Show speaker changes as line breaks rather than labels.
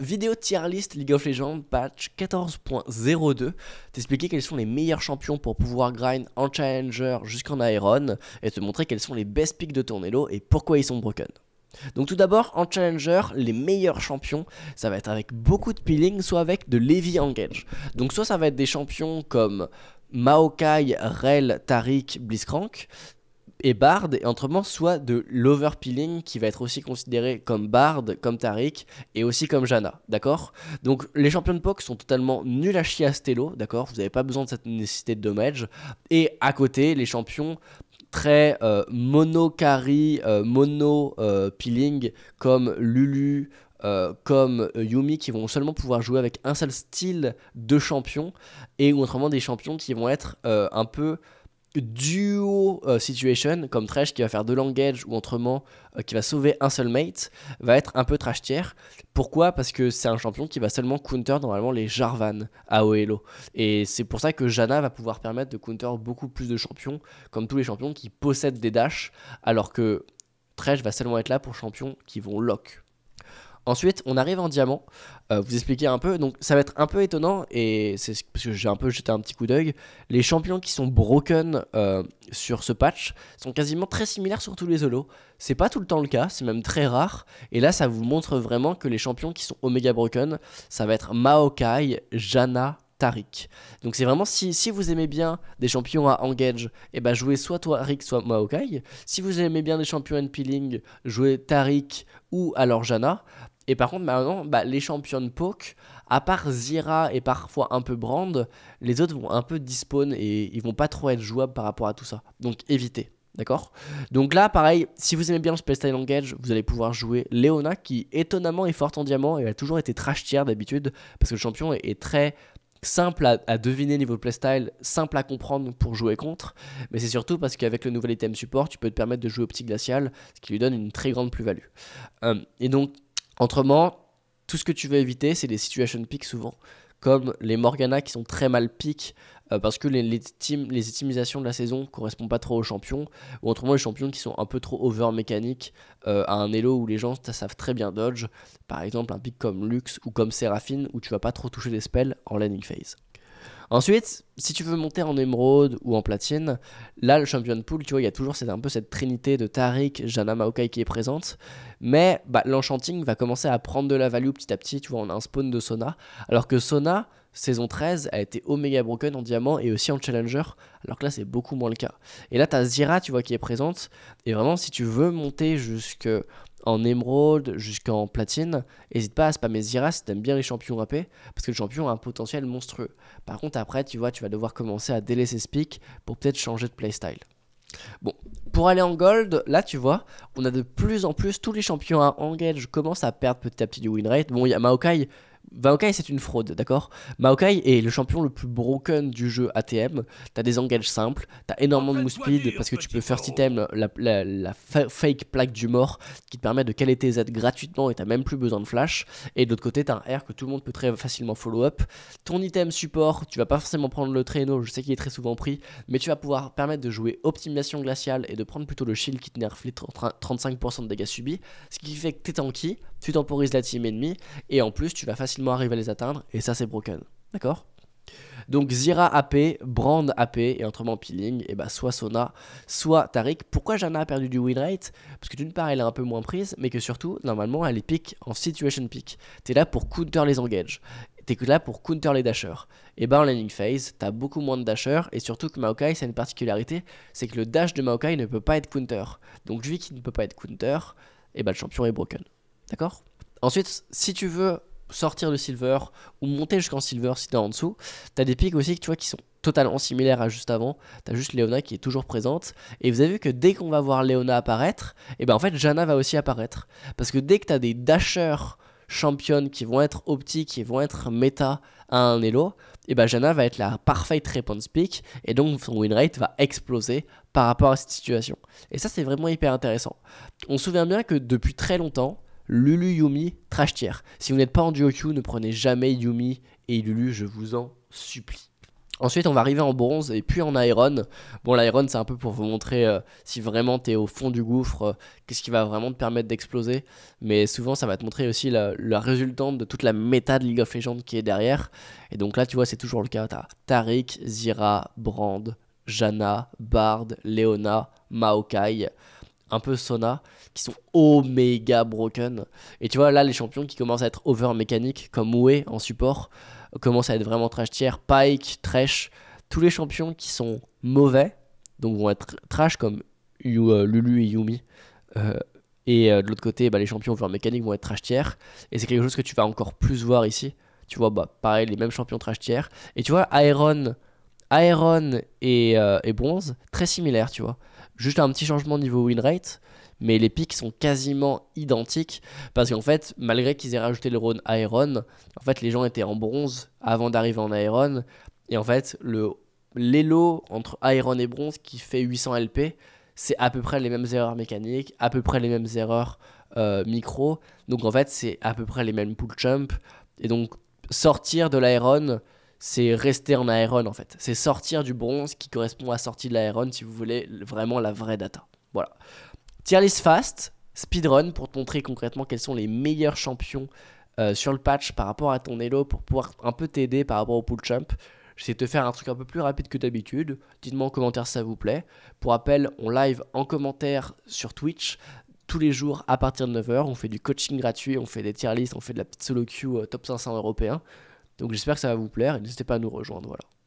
vidéo tier list League of Legends patch 14.02. T'expliquer quels sont les meilleurs champions pour pouvoir grind en challenger jusqu'en iron et te montrer quels sont les best picks de ton et pourquoi ils sont broken. Donc tout d'abord en challenger, les meilleurs champions, ça va être avec beaucoup de peeling, soit avec de levy engage. Donc soit ça va être des champions comme Maokai, Rel, tarik Blitzcrank, et Bard, et autrement soit de peeling qui va être aussi considéré comme Bard, comme Tarik et aussi comme Jana, d'accord Donc les champions de POC sont totalement nuls à chier à Stello, d'accord Vous n'avez pas besoin de cette nécessité de dommage. Et à côté, les champions très euh, mono-carry, euh, mono-peeling, euh, comme Lulu, comme Yumi qui vont seulement pouvoir jouer avec un seul style de champion et autrement des champions qui vont être un peu duo euh, situation comme Trash qui va faire de langage ou autrement euh, qui va sauver un seul mate va être un peu trash tier. Pourquoi Parce que c'est un champion qui va seulement counter normalement les Jarvan à Oelo. Et c'est pour ça que Jana va pouvoir permettre de counter beaucoup plus de champions comme tous les champions qui possèdent des dash alors que Trash va seulement être là pour champions qui vont lock. Ensuite, on arrive en diamant. Euh, vous expliquer un peu. Donc, ça va être un peu étonnant et c'est parce que j'ai un peu jeté un petit coup d'œil. Les champions qui sont broken euh, sur ce patch sont quasiment très similaires sur tous les holos. C'est pas tout le temps le cas, c'est même très rare. Et là, ça vous montre vraiment que les champions qui sont Omega broken, ça va être Maokai, Jana, Tarik. Donc c'est vraiment si, vous aimez bien des champions à engage, et eh bah ben, jouez soit Tarik soit Maokai. Si vous aimez bien des champions en peeling, jouez Tarik ou alors Jana. Et par contre, maintenant, bah, les de poke, à part Zira et parfois un peu Brand, les autres vont un peu dispawn et ils vont pas trop être jouables par rapport à tout ça. Donc évitez. D'accord Donc là, pareil, si vous aimez bien le Playstyle Engage, vous allez pouvoir jouer Leona qui étonnamment est forte en diamant et a toujours été trash tier d'habitude parce que le champion est, très simple à, deviner niveau playstyle, simple à comprendre pour jouer contre, mais c'est surtout parce qu'avec le nouvel item support, tu peux te permettre de jouer au petit glacial, ce qui lui donne une très grande plus-value. Euh, et donc, Autrement, tout ce que tu veux éviter, c'est les situation picks souvent, comme les Morgana qui sont très mal pick euh, parce que les, les, de la saison correspondent pas trop aux champions, ou autrement les champions qui sont un peu trop over mécaniques euh, à un elo où les gens savent très bien dodge, par exemple un pick comme Lux ou comme Séraphine où tu vas pas trop toucher des spells en landing phase. Ensuite, si tu veux monter en émeraude ou en platine, là, le champion pool, tu vois, il y a toujours un peu cette trinité de Tariq, Jana Maokai qui est présente. Mais bah, l'enchanting va commencer à prendre de la value petit à petit. Tu vois, on a un spawn de Sona. Alors que Sona, saison 13, a été Omega Broken en diamant et aussi en challenger. Alors que là, c'est beaucoup moins le cas. Et là, tu as Zira, tu vois, qui est présente. Et vraiment, si tu veux monter jusque en émeraude jusqu'en platine. N'hésite pas à spammer Zira si t'aimes bien les champions rapés parce que le champion a un potentiel monstrueux. Par contre, après, tu vois, tu vas devoir commencer à délaisser ce pic pour peut-être changer de playstyle. Bon, pour aller en gold, là tu vois, on a de plus en plus tous les champions à engage commencent à perdre petit à petit du win rate. Bon, il y a Maokai Maokai, c'est une fraude, d'accord Maokai est le champion le plus broken du jeu ATM. T'as des engages simples, t'as énormément de move speed parce que tu peux first item oh. la, fake plaque du mort qui te permet de caler tes aides gratuitement et t'as même plus besoin de flash. Et de l'autre côté, t'as un R que tout le monde peut très facilement follow up. Ton item support, tu vas pas forcément prendre le traîneau, je sais qu'il est très souvent pris, mais tu vas pouvoir permettre de jouer optimisation glaciale et de prendre plutôt le shield qui te nerf les 35% de dégâts subis. Ce qui fait que t'es tanky, tu temporises la team ennemie et en plus, tu vas facilement arriver arrive à les atteindre, et ça c'est broken. D'accord donc Zira AP, Brand AP et autrement Peeling, et bah soit Sona, soit Tarik. Pourquoi Jana a perdu du win rate Parce que d'une part elle est un peu moins prise, mais que surtout normalement elle est pick en situation pick. T'es là pour counter les engage. T'es là pour counter les dashers. Et bah en landing phase, t'as beaucoup moins de dashers et surtout que Maokai, c'est une particularité, c'est que le dash de Maokai ne peut pas être counter. Donc lui qu'il ne peut pas être counter, et bah le champion est broken. D'accord Ensuite, si tu veux sortir de silver ou monter jusqu'en silver si t'es en dessous. T'as des pics aussi que tu vois qui sont totalement similaires à juste avant. T'as juste Léona qui est toujours présente. Et vous avez vu que dès qu'on va voir Léona apparaître, et eh ben en fait Jana va aussi apparaître. Parce que dès que t'as des dashers championnes qui vont être optiques, qui vont être méta à un elo, et eh ben Jana va être la parfaite réponse pick et donc son win rate va exploser par rapport à cette situation. Et ça c'est vraiment hyper intéressant. On se souvient bien que depuis très longtemps, Lulu Yumi Trash Tier. Si vous n'êtes pas en duo Q, ne prenez jamais Yumi et Lulu, je vous en supplie. Ensuite, on va arriver en bronze et puis en iron. Bon, l'iron, c'est un peu pour vous montrer euh, si vraiment tu au fond du gouffre, euh, qu'est-ce qui va vraiment te permettre d'exploser. Mais souvent, ça va te montrer aussi la, la, résultante de toute la méta de League of Legends qui est derrière. Et donc là, tu vois, c'est toujours le cas. T'as Zira, Brand, Jana, Bard, Leona, Maokai un peu Sona qui sont omega broken. Et tu vois, là, les champions qui commencent à être over mécanique, comme Wei en support, commencent à être vraiment trash tiers Pike, Tresh, tous les champions qui sont mauvais, donc vont être trash comme euh, Lulu et Yumi. Euh, et euh, de l'autre côté, bah, les champions over mécaniques vont être trash tiers Et c'est quelque chose que tu vas encore plus voir ici. Tu vois, bah, pareil, les mêmes champions trash tiers Et tu vois, Iron. Iron et, et, Bronze, très similaires, tu vois. Juste un petit changement niveau win rate, mais les pics sont quasiment identiques parce qu'en fait, malgré qu'ils aient rajouté le round Iron, en fait, les gens étaient en bronze avant d'arriver en Iron. Et en fait, le l'élo entre Iron et bronze qui fait 800 LP, c'est à peu près les mêmes erreurs mécaniques, à peu près les mêmes erreurs euh, micro. Donc en fait, c'est à peu près les mêmes pull jump. Et donc, sortir de l'Iron c'est rester en aéron en fait. C'est sortir du bronze qui correspond à sortie de l'aéron si vous voulez vraiment la vraie data. Voilà. Tier fast, speedrun pour te montrer concrètement quels sont les meilleurs champions euh, sur le patch par rapport à ton elo pour pouvoir un peu t'aider par rapport au pool jump J'essaie de te faire un truc un peu plus rapide que d'habitude. Dites-moi en commentaire si ça vous plaît. Pour rappel, on live en commentaire sur Twitch tous les jours à partir de 9h. On fait du coaching gratuit, on fait des tier list, on fait de la petite solo queue euh, top 500 européen. Donc j'espère que ça va vous plaire et n'hésitez pas à nous rejoindre. Voilà.